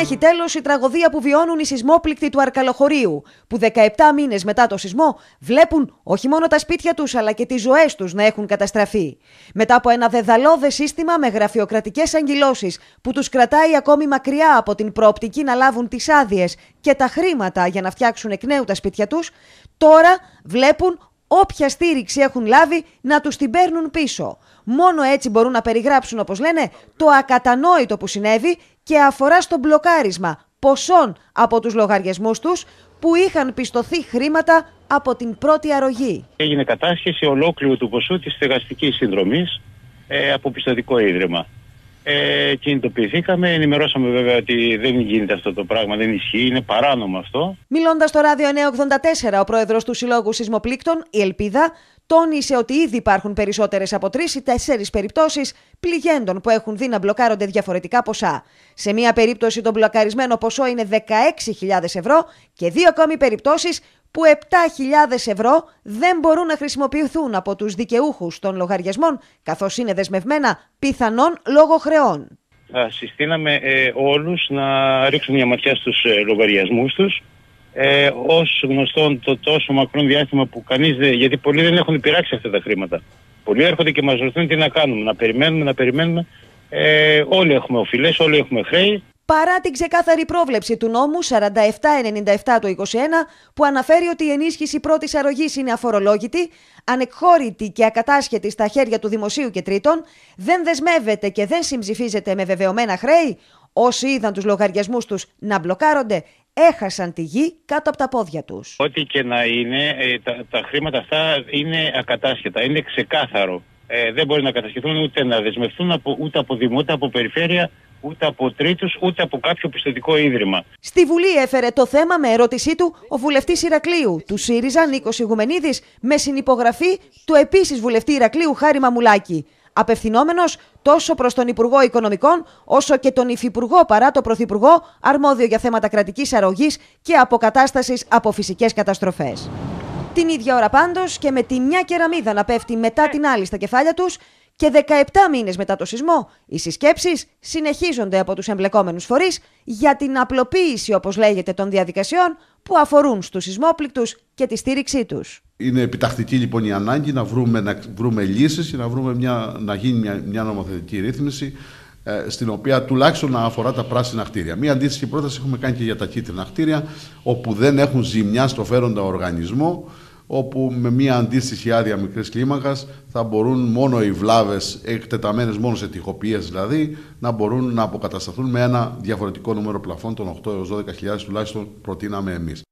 έχει τέλος η τραγωδία που βιώνουν οι σεισμόπληκτοι του Αρκαλοχωρίου, που 17 μήνες μετά το σεισμό βλέπουν όχι μόνο τα σπίτια τους αλλά και τις ζωές τους να έχουν καταστραφεί. Μετά από ένα δεδαλώδε σύστημα με γραφειοκρατικές αγγυλώσεις που τους κρατάει ακόμη μακριά από την προοπτική να λάβουν τις άδειες και τα χρήματα για να φτιάξουν εκ νέου τα σπίτια τους, τώρα βλέπουν όποια στήριξη έχουν λάβει να τους την παίρνουν πίσω. Μόνο έτσι μπορούν να περιγράψουν, όπως λένε, το ακατανόητο που συνέβη και αφορά στο μπλοκάρισμα ποσών από τους λογαριασμούς τους που είχαν πιστωθεί χρήματα από την πρώτη αρρωγή. Έγινε κατάσχεση ολόκληρου του ποσού της στεγαστικής συνδρομής ε, από πιστωτικό ίδρυμα. Ε, κινητοποιηθήκαμε, ενημερώσαμε βέβαια ότι δεν γίνεται αυτό το πράγμα, δεν ισχύει, είναι παράνομο αυτό. Μιλώντας στο ράδιο 984, ο πρόεδρος του Συλλόγου Σεισμοπλήκτων, η Ελπίδα, τόνισε ότι ήδη υπάρχουν περισσότερες από τρεις ή τέσσερις περιπτώσεις πληγέντων που έχουν δει να μπλοκάρονται διαφορετικά ποσά. Σε μία περίπτωση το μπλοκαρισμένο ποσό είναι 16.000 ευρώ και δύο ακόμη περιπτώσεις που 7.000 ευρώ δεν μπορούν να χρησιμοποιηθούν από τους δικαιούχους των λογαριασμών, καθώς είναι δεσμευμένα πιθανόν λόγω χρεών. Θα συστήναμε ε, όλους να ρίξουν μια ματιά στους ε, λογαριασμούς τους. Ε, ως γνωστόν το τόσο μακρόν διάστημα που κανείς δεν... Γιατί πολλοί δεν έχουν πειράξει αυτά τα χρήματα. Πολλοί έρχονται και μας ρωτούν τι να κάνουμε, να περιμένουμε, να περιμένουμε. Ε, όλοι έχουμε οφειλές, όλοι έχουμε χρέη παρά την ξεκάθαρη πρόβλεψη του νόμου 4797 του 21 που αναφέρει ότι η ενίσχυση πρώτης αρρωγής είναι αφορολόγητη, ανεκχώρητη και ακατάσχετη στα χέρια του δημοσίου και τρίτων, δεν δεσμεύεται και δεν συμψηφίζεται με βεβαιωμένα χρέη, όσοι είδαν τους λογαριασμούς τους να μπλοκάρονται, έχασαν τη γη κάτω από τα πόδια τους. Ό,τι και να είναι, ε, τα, τα χρήματα αυτά είναι ακατάσχετα, είναι ξεκάθαρο. Ε, δεν μπορεί να κατασχεθούν ούτε να δεσμευτούν ούτε από δημότητα, από περιφέρεια, ούτε από τρίτους ούτε από κάποιο πιστοτικό ίδρυμα. Στη Βουλή έφερε το θέμα με ερώτησή του ο Βουλευτής Ηρακλείου, του ΣΥΡΙΖΑ Νίκος Ιγουμενίδης, με συνυπογραφή του επίσης βουλευτή Ηρακλείου Χάρη Μαμουλάκη. Απευθυνόμενος τόσο προς τον Υπουργό Οικονομικών, όσο και τον Υφυπουργό παρά το Πρωθυπουργό, αρμόδιο για θέματα κρατικής αρρωγής και αποκατάστασης από φυσικές καταστροφές. Την ίδια ώρα πάντως και με τη μια κεραμίδα να πέφτει μετά ε. την άλλη στα κεφάλια τους, και 17 μήνες μετά το σεισμό, οι συσκέψεις συνεχίζονται από τους εμπλεκόμενους φορείς για την απλοποίηση, όπως λέγεται, των διαδικασιών που αφορούν στους σεισμόπληκτους και τη στήριξή τους. Είναι επιτακτική λοιπόν η ανάγκη να βρούμε, να βρούμε λύσεις και να, βρούμε μια, να γίνει μια, μια νομοθετική ρύθμιση ε, στην οποία τουλάχιστον να αφορά τα πράσινα κτίρια. Μία αντίστοιχη πρόταση έχουμε κάνει και για τα κίτρινα κτίρια, όπου δεν έχουν ζημιά στο φέροντα οργανισμό, όπου με μια αντίστοιχη άδεια μικρής κλίμακας θα μπορούν μόνο οι βλάβες εκτεταμένες μόνο σε τυχοποιίες δηλαδή να μπορούν να αποκατασταθούν με ένα διαφορετικό νούμερο πλαφών των 8 έως 12.000 τουλάχιστον προτείναμε εμείς.